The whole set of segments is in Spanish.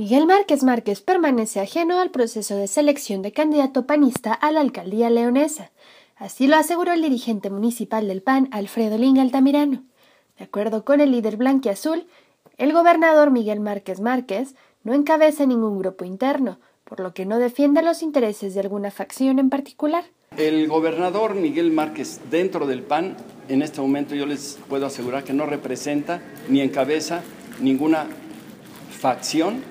Miguel Márquez Márquez permanece ajeno al proceso de selección de candidato panista a la alcaldía leonesa. Así lo aseguró el dirigente municipal del PAN, Alfredo Ling Altamirano. De acuerdo con el líder blanquiazul, el gobernador Miguel Márquez Márquez no encabeza ningún grupo interno, por lo que no defiende los intereses de alguna facción en particular. El gobernador Miguel Márquez dentro del PAN, en este momento yo les puedo asegurar que no representa ni encabeza ninguna facción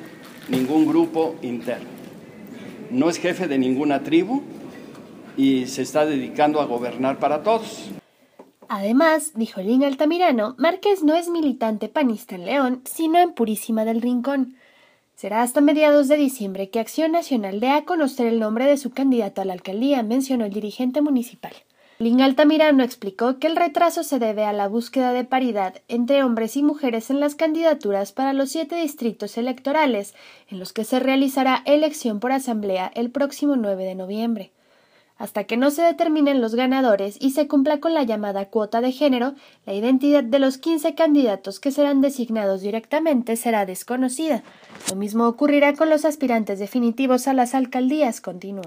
ningún grupo interno. No es jefe de ninguna tribu y se está dedicando a gobernar para todos. Además, dijo Lina Altamirano, Márquez no es militante panista en León, sino en Purísima del Rincón. Será hasta mediados de diciembre que Acción Nacional dé a conocer el nombre de su candidato a la alcaldía, mencionó el dirigente municipal. Ling Altamirano explicó que el retraso se debe a la búsqueda de paridad entre hombres y mujeres en las candidaturas para los siete distritos electorales, en los que se realizará elección por asamblea el próximo 9 de noviembre. Hasta que no se determinen los ganadores y se cumpla con la llamada cuota de género, la identidad de los 15 candidatos que serán designados directamente será desconocida. Lo mismo ocurrirá con los aspirantes definitivos a las alcaldías, continuó.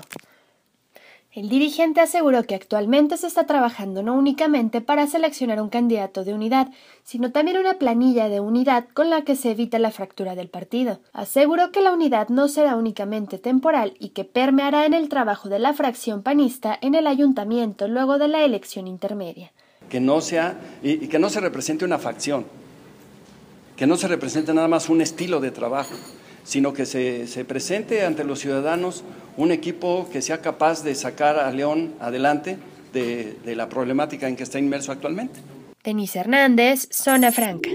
El dirigente aseguró que actualmente se está trabajando no únicamente para seleccionar un candidato de unidad, sino también una planilla de unidad con la que se evita la fractura del partido. Aseguró que la unidad no será únicamente temporal y que permeará en el trabajo de la fracción panista en el ayuntamiento luego de la elección intermedia. Que no sea y que no se represente una facción, que no se represente nada más un estilo de trabajo, sino que se, presente ante los ciudadanos un equipo que sea capaz de sacar a León adelante de, de la problemática en que está inmerso actualmente. Denise Hernández, Zona Franca.